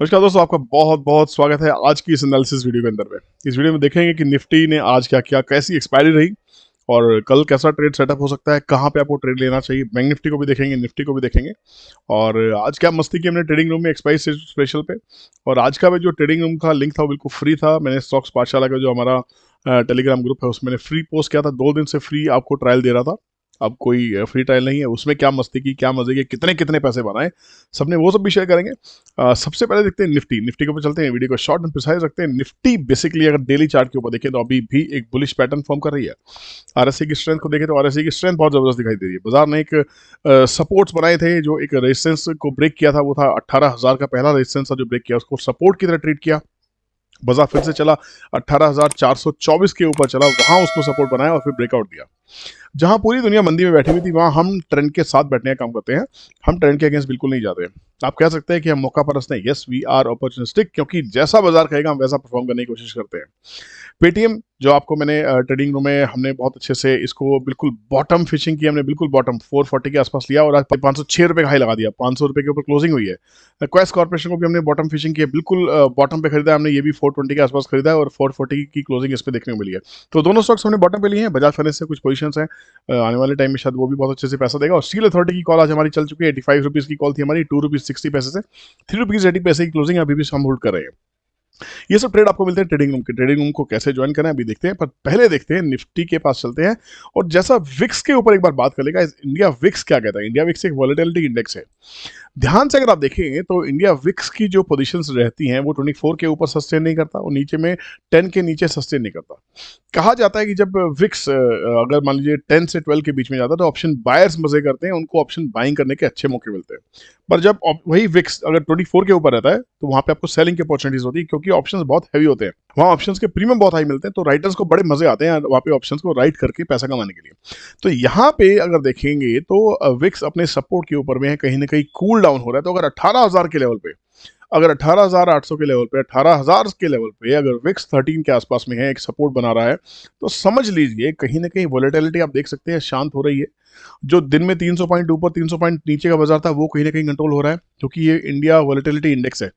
नमस्कार दोस्तों आपका बहुत बहुत स्वागत है आज की इस एनालिसिस वीडियो के अंदर में इस वीडियो में देखेंगे कि निफ्टी ने आज क्या किया कैसी एक्सपायरी रही और कल कैसा ट्रेड सेटअप हो सकता है कहाँ पे आपको ट्रेड लेना चाहिए बैंक निफ्टी को भी देखेंगे निफ्टी को भी देखेंगे और आज क्या मस्ती की हमने ट्रेडिंग रूम में एक्सपायरी स्पेशल पे और आज का जो ट्रेडिंग रूम का लिंक था वो बिल्कुल फ्री था मैंने स्टॉक्स पाठशाला का जो हमारा टेलीग्राम ग्रुप है उसमें फ्री पोस्ट किया था दो दिन से फ्री आपको ट्रायल दे रहा था अब कोई फ्री ट्रायल नहीं है उसमें क्या मस्ती की क्या मजे की कितने कितने पैसे बनाए सबने वो सब भी शेयर करेंगे आ, सबसे पहले देखते हैं निफ्टी निफ्टी के ऊपर चलते हैं वीडियो को शॉर्ट एंड प्रिसाइज रखते हैं निफ्टी बेसिकली अगर डेली चार्ट के ऊपर देखें तो अभी भी एक बुलिश पैटर्न फॉर्म कर रही है आर की स्ट्रेंथ को देखें तो आर की स्ट्रेंथ बहुत ज़बरदस्त दिखाई दे रही है बाजार ने एक सपोर्ट्स बनाए थे जो एक रेजिस्टेंस को ब्रेक किया था वो था अट्ठारह का पहला रेजिस्टेंस था जो ब्रेक किया उसको सपोर्ट की तरह ट्रीट किया बाजार फिर से चला अट्ठारह के ऊपर चला वहां उसको सपोर्ट बनाया और फिर ब्रेकआउट दिया जहां पूरी दुनिया मंदी में बैठी हुई थी वहां हम ट्रेंड के साथ बैठने का काम करते हैं हम ट्रेंड के अगेंस्ट बिल्कुल नहीं जाते आप कह सकते हैं कि हम मौका परस्त हैं यस वी आर अपॉर्चुनिस्टिक क्योंकि जैसा बाजार कहेगा हम वैसा परफॉर्म करने की कोशिश करते हैं पेटीएम जो आपको मैंने ट्रेडिंग रूम में हमने बहुत अच्छे से इसको बिल्कुल बॉटम फिशिंग की हमने बिल्कुल बॉटम 440 के आसपास लिया और आज पाँच सौ छः रुपये का हाई लगा दिया पाँच सौ रुपये के ऊपर क्लोजिंग हुई है क्वेस्ट कॉर्पोरेशन को भी हमने बॉटम फिशिंग की बिल्कुल बॉटम पे खरीदा हमने ये भी 420 के आसपास खरीदा और 440 की क्लोजिंग इस पर देखने को मिली है तो दोनों स्टॉक्स हमने बॉटम पर लिए हैं बजाज फाइनेंस से कुछ पोजिशन है आने वाले टाइम में शायद वो भी बहुत अच्छे से पैसा देगा और स्टील अथॉरिटी की कॉल आज हमारी चल चुकी है एटी फाइव रुपीज़ की कॉल थी हमारी टू रुपीज़ सिक्सटी पैसे से थ्री रुपीज़ एटी पैसे की क्लोजिंग अभी भी हम होल्ड कर रहे हैं ये सब ट्रेड आपको मिलते हैं ट्रेडिंग रूम के ट्रेडिंग रूम को कैसे ज्वाइन करें अभी देखते हैं पर पहले देखते हैं निफ्टी के पास चलते हैं और जैसा विक्स के ऊपर एक बार बात कर लेगा इंडिया विक्स क्या कहता है इंडिया विक्स एक वॉलिटिलिटी इंडेक्स है ध्यान से अगर आप देखें तो इंडिया विक्स की जो पोजिशन रहती हैं वो ट्वेंटी के ऊपर सस्टेन नहीं करता और नीचे में टेन के नीचे सस्टेन नहीं करता कहा जाता है कि जब विक्स अगर मान लीजिए टेन से ट्वेल्व के बीच में जाता है तो ऑप्शन बायर्स मजे करते हैं उनको ऑप्शन बाइंग करने के अच्छे मौके मिलते हैं पर जब वही विक्स अगर ट्वेंटी के ऊपर रहता है तो वहां पर आपको सेलिंग की अपॉर्चुनिटीज़ होती है क्योंकि क्योंकि ऑप्शन बहुत हैवी होते हैं वहाँ ऑप्शन के प्रीमियम बहुत हाई मिलते हैं तो राइटर्स को बड़े मजे आते हैं वहाँ पे ऑप्शन को राइट करके पैसा कमाने के लिए तो यहाँ पे अगर देखेंगे तो विक्स अपने सपोर्ट के ऊपर में है कहीं ना कहीं कूल डाउन हो रहा है तो अगर अट्ठारह के लेवल पे अगर 18,800 के लेवल पे 18,000 के लेवल पे अगर विक्स 13 के आसपास में है एक सपोर्ट बना रहा है तो समझ लीजिए कहीं ना कहीं वॉलेटिलिटी आप देख सकते हैं शांत हो रही है जो दिन में 300 पॉइंट ऊपर 300 पॉइंट नीचे का बाजार था वो कहीं ना कहीं कंट्रोल हो रहा है क्योंकि ये इंडिया वॉलेटिलिटी इंडेक्स है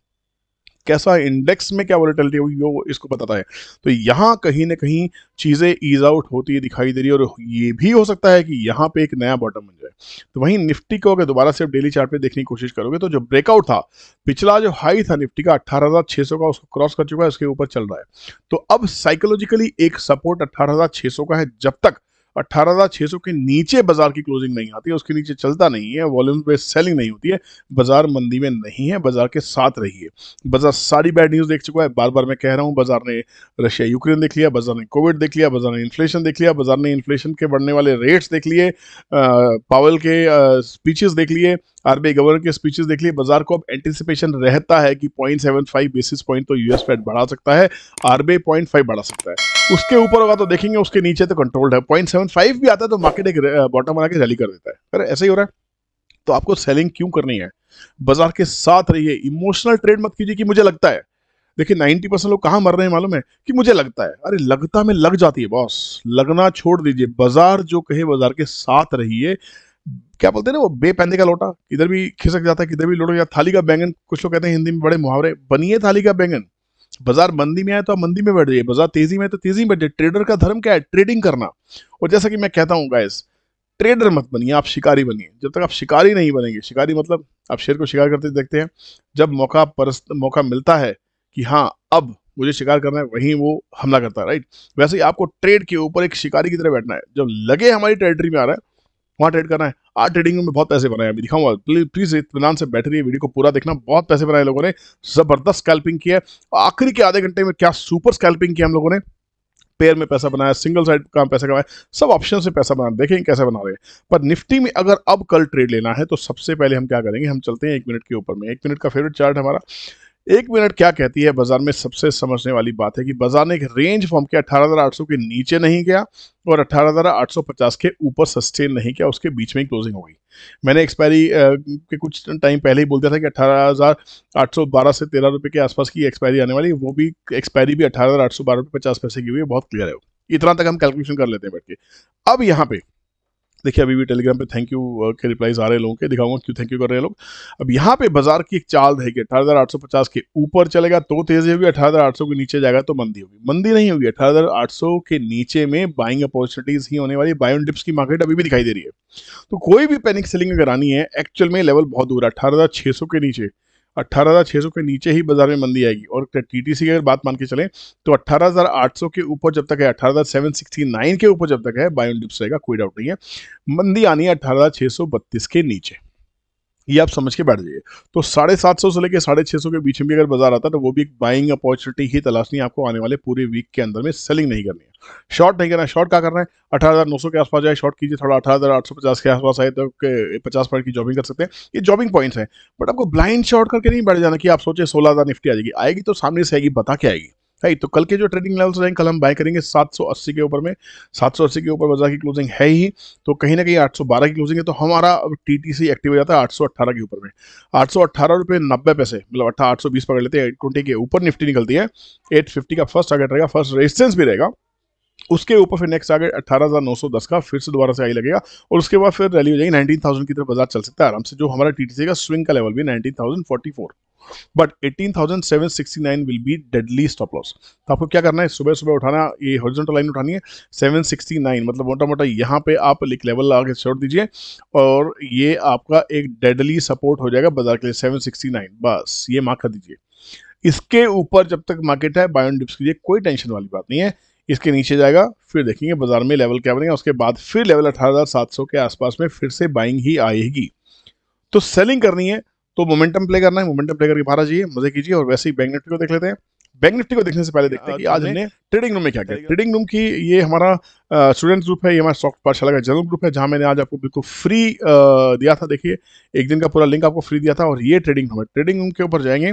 कैसा इंडेक्स में क्या वॉलेटिलिटी होगी वो इसको बताता है तो यहाँ कहीं ना कहीं चीज़ें ईज आउट होती है दिखाई दे रही है और ये भी हो सकता है कि यहाँ पे एक नया बॉटम बन जाए तो वहीं निफ्टी को अगर दोबारा से डेली चार्ट पे देखने की कोशिश करोगे तो जो ब्रेकआउट था पिछला जो हाई था निफ्टी का अट्ठारह का उसको क्रॉस कर चुका है उसके ऊपर चल रहा है तो अब साइकोलॉजिकली एक सपोर्ट अट्ठारह का है जब तक अट्ठारह के नीचे बाजार की क्लोजिंग नहीं आती है उसके नीचे चलता नहीं है वॉल्यूम पे सेलिंग नहीं होती है बाजार मंदी में नहीं है बाजार के साथ रही है बाजार सारी बैड न्यूज़ देख चुका है बार बार मैं कह रहा हूँ बाजार ने रशिया यूक्रेन देख लिया बाजार ने कोविड देख लिया बाजार ने इन्फ्लेशन देख लिया बाजार ने इन्फ्लेशन के बढ़ने वाले रेट्स देख लिए पावल के स्पीचेस देख लिए आरबीआई गवर्नर के स्पीचेस देख लिए बाजार को अब एंटिसिपेशन रहता है कि पॉइंट बेसिस पॉइंट तो यूएस फेड बढ़ा सकता है आरबीआई 0.5 बढ़ा सकता है उसके ऊपर होगा तो देखेंगे उसके नीचे तो कंट्रोल्ड है पॉइंट सेवन फाइव भी आता है तो मार्केट एक बॉटम बना के रैली कर देता है अरे ऐसा ही हो रहा है तो आपको सेलिंग क्यों करनी है बाजार के साथ रहिए इमोशनल ट्रेड मत कीजिए कि मुझे लगता है देखिए 90 परसेंट लोग कहाँ मर रहे हैं मालूम है कि मुझे लगता है अरे लगता में लग जाती है बॉस लगना छोड़ दीजिए बाजार जो कहे बाजार के साथ रहिए क्या बोलते हैं ना वो बेपैंदे का लोटा इधर भी खिसक जाता है किधर भी लोटा या थाली का बैंगन कुछ लोग कहते हैं हिंदी में बड़े मुहावरे बनिए थाली का बैंगन बाजार मंदी में आए तो आप मंदी में बैठ जाइए बाजार तेजी में तो तेजी में बैठ जाइए ट्रेडर का धर्म क्या है ट्रेडिंग करना और जैसा कि मैं कहता हूँ गाइस ट्रेडर मत बनिए आप शिकारी बनिए जब तक आप शिकारी नहीं बनेंगे शिकारी मतलब आप शेर को शिकार करते देखते हैं जब मौका परस्त मौका मिलता है कि हाँ अब मुझे शिकार करना है वहीं वो हमला करता है राइट वैसे ही आपको ट्रेड के ऊपर एक शिकारी की तरह बैठना है जब लगे हमारी टेरिटरी में आ रहा है वहाँ ट्रेड करना है आज ट्रेडिंग में बहुत पैसे बनाए अभी दिखाऊंगा प्लीज प्लीज इतमान से बैठ रही है वीडियो को पूरा देखना बहुत पैसे बनाए लोगों ने जबरदस्त स्कैल्पिंग की है आखिरी के आधे घंटे में क्या सुपर स्कैल्पिंग की हम लोगों ने पेयर में पैसा बनाया सिंगल साइड का पैसा कमाया सब ऑप्शन से पैसा बना देखें कैसे बना रहे पर निफ्टी में अगर अब कल ट्रेड लेना है तो सबसे पहले हम क्या करेंगे हम चलते हैं एक मिनट के ऊपर में एक मिनट का फेवरेट चार्ट हमारा एक मिनट क्या कहती है बाजार में सबसे समझने वाली बात है कि बाजार ने एक रेंज फॉर्म किया अठारह के नीचे नहीं गया और 18,850 के ऊपर सस्टेन नहीं किया उसके बीच में क्लोजिंग हो गई मैंने एक्सपायरी के कुछ टाइम पहले ही बोल दिया था कि 18,812 से तेरह रुपये के आसपास की एक्सपायरी आने वाली वो भी एक्सपायरी भी अठारह हज़ार आठ सौ बारह पचास पैसे की हुई है बहुत क्लियर है इतना तक हम कैलकुलेशन कर लेते हैं बैठ के अब यहाँ पे देखिए अभी भी टेलीग्राम पे थैंक यू uh, के रिप्लाइज आ रहे लोगों के दिखाऊंगा क्यों थैंक यू कर रहे हैं लोग अब यहाँ पे बाजार की एक चाल रहेगी अठारह के ऊपर चलेगा तो तेजी होगी अठारह के नीचे जाएगा तो मंदी होगी मंदी नहीं होगी अठारह के नीचे में बाइंग अपॉर्चुनिटीज ही होने वाली बायोन डिप्स की मार्केट अभी भी दिखाई दे रही है तो कोई भी पैनिक सेलिंग करानी है एक्चुअल में लेवल बहुत दूर है अठारह के नीचे अट्ठारह के नीचे ही बाजार में मंदी आएगी और सी की अगर बात मान के चलें तो 18,800 के ऊपर जब तक है 18,769 के ऊपर जब तक है बायोन डिप्स रहेगा कोई डाउट नहीं है मंदी आनी है 18,632 के नीचे ये आप समझ के बैठ जाइए तो साढ़े सात सौ से लेकर साढ़े छः सौ के बीच में भी अगर बाजार आता है तो वो भी एक बाइंग अपॉर्चुनिटी ही तलाशनी आपको आने वाले पूरे वीक के अंदर में सेलिंग नहीं करनी है शॉर्ट नहीं करना है शॉर्ट क्या करना है अठारह हज़ार नौ सौ के आसपास जाए शॉर्ट कीजिए थोड़ा अठारह हज़ार आठ सौ पचास के आसपास आए तो पचास पॉइंट की जॉबिंग कर सकते हैं ये जॉबिंग पॉइंट्स हैं बट आपको ब्लाइंड शॉर्ट करके नहीं बैठ जाना कि आप सोचे सोलह हज़ार निफ्टी आ जाएगी आएगी तो सामने से आएगी बता के आएगी राइट तो कल के जो ट्रेडिंग लेवल्स रहेंगे कल हम बाय करेंगे 780 के ऊपर में 780 के ऊपर बाजार की क्लोजिंग है ही तो कहीं ना कहीं 812 की क्लोजिंग है तो हमारा टी टी एक्टिव हो जाता है 818 के ऊपर में आठ सौ अट्ठारह नब्बे पैसे मतलब अट्ठा आठ सौ बीस पकड़ लेते हैं एट के ऊपर निफ्टी निकलती है एट फिफ्टी का फर्स्ट टारगेट रहेगा फर्स्ट रेजिस्टेंस भी रहेगा उसके ऊपर फिर नेक्स्ट आगे अठारह का फिर से दोबारा से आई लगेगा और उसके बाद फिर रैली हो जाएगी नाइनटीन की तरफ बाजार चल सकता है आराम से जो हमारा टीटीसी का स्विंग का लेवल भी nineteen but 18,769 will be deadly stop loss तो आपको क्या करना है सुबह सुबह उठाना ये हॉरिजॉन्टल लाइन उठानी है 769 मतलब मोटा मोटा यहाँ पे आप एक लेवल आगे छोड़ दीजिए और ये आपका एक डेडली सपोर्ट हो जाएगा बाजार के लिए 769 बस ये मार्क कर दीजिए इसके ऊपर जब तक मार्केट है बायोन डिप्स के लिए कोई टेंशन वाली बात नहीं है इसके नीचे जाएगा फिर देखेंगे बाजार में लेवल क्या बनेगा उसके बाद फिर लेवल अठारह के आसपास में फिर से बाइंग ही आएगी तो सेलिंग करनी है तो मोमेंटम प्ले करना है मोमेंटम प्ले करके बाहर आ जाइए मजे कीजिए और वैसे ही बैंक निफ्टी को देख लेते हैं बैंक निफ्टी को देखने से पहले देखते हैं कि आज हमने ट्रेडिंग रूम में क्या किया ट्रेडिंग रूम की ये हमारा स्टूडेंट ग्रुप है ये हमारा सॉफ्ट पाठशाला का जनरल ग्रुप है जहां मैंने आज आपको बिल्कुल फ्री दिया था देखिए एक दिन का पूरा लिंक आपको फ्री दिया था और ये ट्रेडिंग रूम है ट्रेडिंग रूम के ऊपर जाएंगे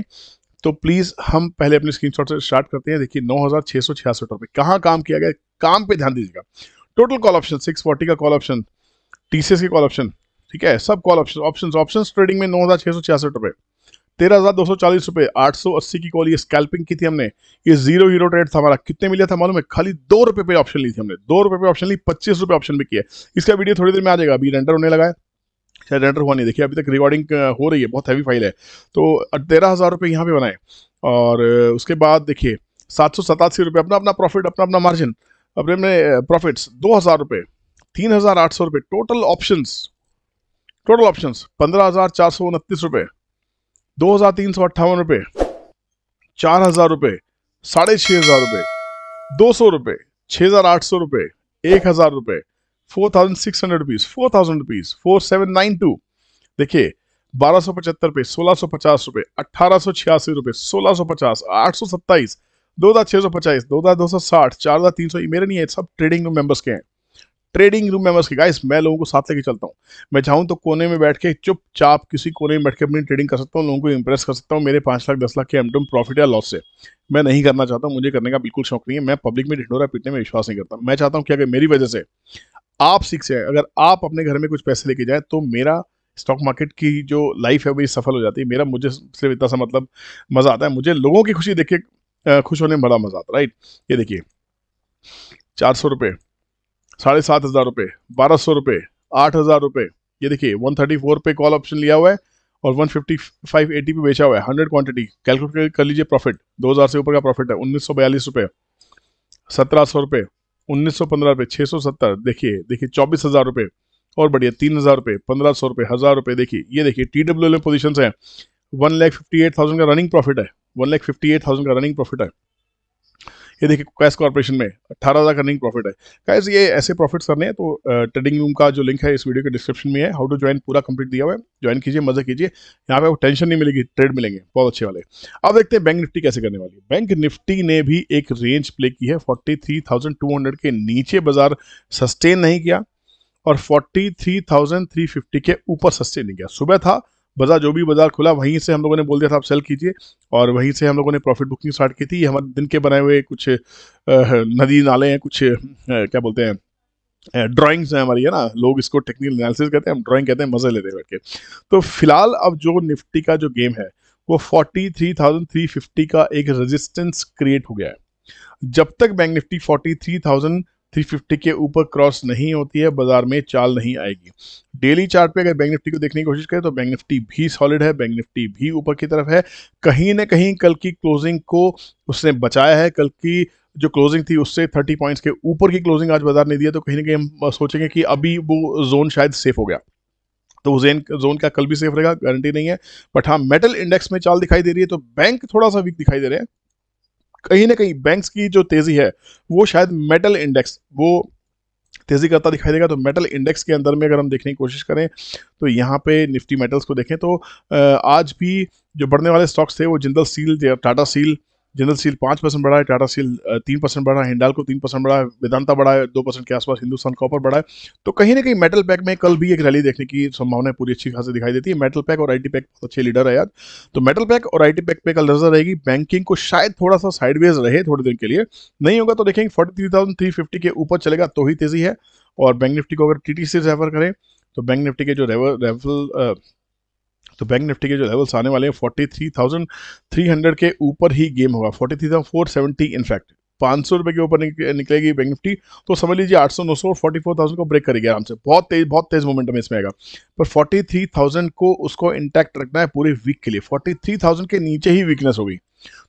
तो प्लीज़ हम पहले अपने स्क्रीनशॉट से स्टार्ट करते हैं देखिए नौ हज़ार छह सौ छियासठ कहाँ काम किया गया काम पे ध्यान दीजिएगा total call option six forty का कॉल ऑप्शन टी के कॉल ऑप्शन ठीक है सब call option option option trading में नौ हज़ार छह सौ छियासठ तेरह हज़ार दो सौ चालीस रुपये आठ सौ अस्सी की कॉल ये स्कैल्पिंग की थी हमने ये जीरो हीरो ट्रेड था हमारा कितने मिला था मालूम है खाली दो रुपये पे ऑप्शन ली थी हमने दो रुपये पे ऑप्शन ली पच्चीस रुपये ऑप्शन भी किया इसका वीडियो थोड़ी देर में आ जाएगा अभी रेंडर होने लगा है शायद एंटर हुआ नहीं देखिए अभी तक रिकॉर्डिंग हो रही है बहुत हैवी फाइल है तो तेरह हज़ार रुपये यहाँ पर बनाए और उसके बाद देखिए सात सौ सतासी रुपये अपना अपना प्रॉफिट अपना अपना मार्जिन अपने अपने प्रॉफिट्स दो हज़ार रुपये तीन हज़ार आठ सौ रुपये टोटल ऑप्शंस टोटल ऑप्शंस पंद्रह हज़ार चार सौ उनतीस रुपये दो हज़ार तीन सौ अट्ठावन रुपये चार हज़ार रुपये साढ़े छः हज़ार रुपये दो सौ रुपये छः हज़ार आठ सौ रुपये एक हज़ार रुपये four thousand six hundred rupees four thousand rupees four seven nine two देखिए बारह सौ पचहत्तर रुपए सोलह सौ पचास रुपए अठारह सौ छियासी रुपए सोलह सौ पचास आठ सौ सत्ताईस दो हज़ार छह सौ पचास दो हज़ार दो सौ साठ चार हज़ार तीन सौ मेरे नहीं है सब ट्रेडिंग रूम मेंबर्स के हैं ट्रेडिंग रूम मेंबर्स के गाइस मैं लोगों को साथ लेके चलता हूँ मैं चाहूँ तो कोने में बैठ के चुपचाप किसी कोने में बैठ के अपनी ट्रेडिंग कर सकता हूँ लोगों को इंप्रेस कर सकता हूँ मेरे पाँच लाख दस लाख के एमडम प्रॉफिट या लॉस से मैं नहीं करना चाहता मुझे करने का बिल्कुल शौक नहीं है मैं पब्लिक में ढिंडोरा पीटने में विश्वास नहीं करता मैं चाहता हूँ कि अगर मेरी वजह से आप सीख से अगर आप अपने घर में कुछ पैसे लेके जाए तो मेरा स्टॉक मार्केट की जो लाइफ है वो सफल हो जाती है मेरा मुझे सिर्फ इतना सा मतलब मज़ा आता है मुझे लोगों की खुशी देख के खुश होने में बड़ा मज़ा आता है राइट ये देखिए चार सौ रुपये साढ़े सात हज़ार रुपये बारह सौ रुपये आठ हज़ार रुपये ये देखिए वन थर्टी फोर पे कॉल ऑप्शन लिया हुआ है और वन फिफ्टी फाइव एटी पे बेचा हुआ है हंड्रेड क्वांटिटी कैलकुलेट कर लीजिए प्रॉफिट दो हज़ार से ऊपर का प्रॉफिट है उन्नीस सौ बयालीस रुपये सत्रह सौ रुपये 1915 पे 670 देखिए देखिए चौबीस हजार रुपये और बढ़िया तीन हजार रुपये पंद्रह सौ रुपये हज़ार रुपये देखिए ये देखिए टी डब्ल्यू एल पोजिशन है one lakh fifty eight thousand का रनिंग प्रॉफिट है one lakh fifty eight thousand का रनिंग प्रॉफिट है ये देखिए कैश कॉर्पोरेशन में अट्ठारह हज़ार का रनिंग प्रॉफिट है कैश ये ऐसे प्रॉफिट्स करने हैं तो ट्रेडिंग रूम का जो लिंक है इस वीडियो के डिस्क्रिप्शन में है हाउ टू ज्वाइन पूरा कंप्लीट दिया हुआ है ज्वाइन कीजिए मजे कीजिए यहाँ पे आपको टेंशन नहीं मिलेगी ट्रेड मिलेंगे बहुत अच्छे वाले अब देखते हैं बैंक निफ्टी कैसे करने वाली बैंक निफ्टी ने भी एक रेंज प्ले की है फोर्टी के नीचे बाजार सस्टेन नहीं किया और फोर्टी के ऊपर सस्टेन नहीं किया सुबह था बाज़ार जो भी बाज़ार खुला वहीं से हम लोगों ने बोल दिया था आप सेल कीजिए और वहीं से हम लोगों ने प्रॉफिट बुकिंग स्टार्ट की थी हमारे दिन के बनाए हुए कुछ नदी नाले हैं कुछ क्या बोलते हैं ड्राइंग्स हैं हमारी है ना लोग इसको टेक्निकल एनालिसिस कहते हैं हम ड्राइंग कहते हैं मज़े लेते हैं बैठ के तो फिलहाल अब जो निफ्टी का जो गेम है वो 43,350 का एक रेजिस्टेंस क्रिएट हो गया है जब तक बैंक निफ्टी 43,000 350 के ऊपर क्रॉस नहीं होती है बाजार में चाल नहीं आएगी डेली चार्ट पे अगर बैंक निफ्टी को देखने की कोशिश करें तो बैंक निफ्टी भी सॉलिड है बैंक निफ्टी भी ऊपर की तरफ है कहीं ना कहीं कल की क्लोजिंग को उसने बचाया है कल की जो क्लोजिंग थी उससे 30 पॉइंट्स के ऊपर की क्लोजिंग आज बाजार ने दिया तो कहीं ना कहीं हम सोचेंगे कि अभी वो जोन शायद सेफ हो गया तो जेन जोन का कल भी सेफ रहेगा गारंटी नहीं है बट हाँ मेटल इंडेक्स में चाल दिखाई दे रही है तो बैंक थोड़ा सा वीक दिखाई दे रहे हैं कहीं ना कहीं बैंक्स की जो तेज़ी है वो शायद मेटल इंडेक्स वो तेज़ी करता दिखाई देगा तो मेटल इंडेक्स के अंदर में अगर हम देखने की कोशिश करें तो यहाँ पे निफ्टी मेटल्स को देखें तो आज भी जो बढ़ने वाले स्टॉक्स थे वो Jindal steel Tata steel general steel पाँच परसेंट बढ़ा है टाटा स्टील तीन परसेंट बढ़ा है को तीन परसेंट बढ़ा है वेदांता बढ़ा है दो परसेंट के आसपास हिंदुस्तान कॉपर बढ़ा है तो कहीं ना कहीं मेटल पैक में कल भी एक रैली देखने की संभावना पूरी अच्छी खासी दिखाई देती है मेटल पैक और आई पैक बहुत अच्छे लीडर है यार तो मेटल पैक और आई पैक पे कल नजर रहेगी बैंकिंग को शायद थोड़ा सा साइडवेज रहे थोड़ी देर के लिए नहीं होगा तो देखेंगे फोर्टी के ऊपर चलेगा तो ही तेजी है और बैंक निफ्टी को अगर टी से रेफर करें तो बैंक निफ्टी के जो रेफल तो बैंक निफ्टी के जो लेवल्स आने वाले हैं forty three thousand three hundred के ऊपर ही गेम होगा forty three thousand four seventy in fact पांच सौ रुपये के ऊपर निकलेगी बैंक निफ्टी तो समझ लीजिए आठ सौ नौ सौ फोर्टी फोर थाउजेंड को ब्रेक करेगी आराम से बहुत तेज बहुत तेज मोमेंटम इसमें आएगा पर फोर्टी थ्री थाउजेंड को उसको इंटैक्ट रखना है पूरे वीक के लिए फोर्टी थ्री थाउजेंड के नीचे ही वीकनेस होगी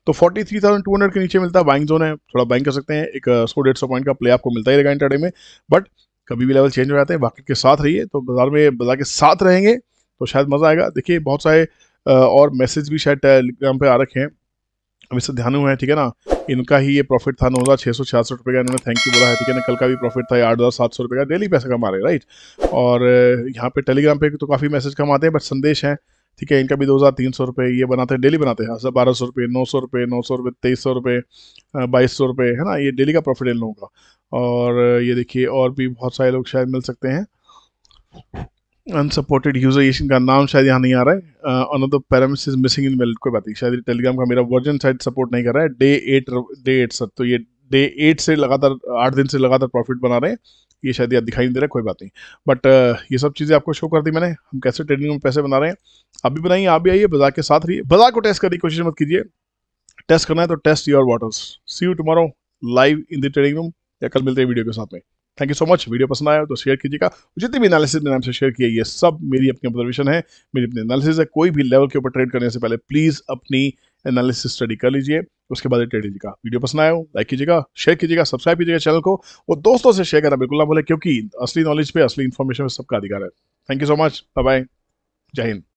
तो 43,200 के नीचे मिलता है बाइंग जोन है थोड़ा बाइंग कर सकते हैं एक सौ uh, डेढ़ सौ पॉइंट का प्ले आपको मिलता ही रहेगा इंटरडे में बट कभी भी लेवल चेंज हो जाते हैं बाकी के साथ रहिए तो बाजार में बाजार के साथ रहेंगे तो शायद मज़ा आएगा देखिए बहुत सारे और मैसेज भी शायद टेलीग्राम पे आ रखे हैं अभी से ध्यान हुआ है ठीक है ना इनका ही ये प्रॉफिट था नौ हज़ार छः सौ छियासठ रुपये का इन्होंने थैंक यू बोला है ठीक है ना कल का भी प्रॉफिट था आठ हज़ार सात सौ रुपये का डेली पैसा कमा रहे राइट और यहाँ पे टेलीग्राम पे तो काफ़ी मैसेज कमाते हैं बट संदेश हैं ठीक है इनका भी दो हज़ार तीन सौ रुपये ये बनाते हैं डेली बनाते हैं हाँ, बारह सौ रुपये नौ सौ रुपये नौ सौ रुपये तेईस सौ रुपये बाईस सौ रुपये है ना ये डेली का प्रॉफिट इन लोगों का और ये देखिए और भी बहुत सारे लोग शायद मिल सकते हैं अनसपोर्टेड यूजर का नाम शायद यहाँ नहीं आ रहा है the premise is missing in world कोई बात नहीं शायद टेलीग्राम का मेरा वर्जन शायद सपोर्ट नहीं कर रहा है day eight day eight sir तो ये डे एट से लगातार आठ दिन से लगातार प्रॉफिट बना रहे हैं ये शायद यहाँ दिखाई नहीं दे रहा कोई बात नहीं बट uh, ये सब चीज़ें आपको शो कर दी मैंने हम कैसे ट्रेडिंग में पैसे बना रहे हैं आप भी बनाइए आप भी आइए बाजार के साथ रहिए बाजार को टेस्ट करने की कोशिश मत कीजिए टेस्ट करना है तो test your waters see you tomorrow live in the trading room या कल मिलते हैं वीडियो के साथ में thank you so much video पसंद आया तो शेयर कीजिएगा जितने भी एनालिसिस ने नाम से शेयर किया ये सब मेरी अपनी ऑब्जर्वेशन है मेरी अपनी एनालिसिस है कोई भी लेवल के ऊपर ट्रेड करने से पहले प्लीज़ अपनी एनालिसिस स्टडी कर लीजिए उसके बाद ट्रेड लीजिएगा वीडियो पसंद आया हो लाइक कीजिएगा शेयर कीजिएगा सब्सक्राइब कीजिएगा चैनल को और दोस्तों से शेयर करना बिल्कुल ना भूलें क्योंकि असली नॉलेज पे असली इन्फॉर्मेशन पे सबका अधिकार है thank you so much bye bye जय हिंद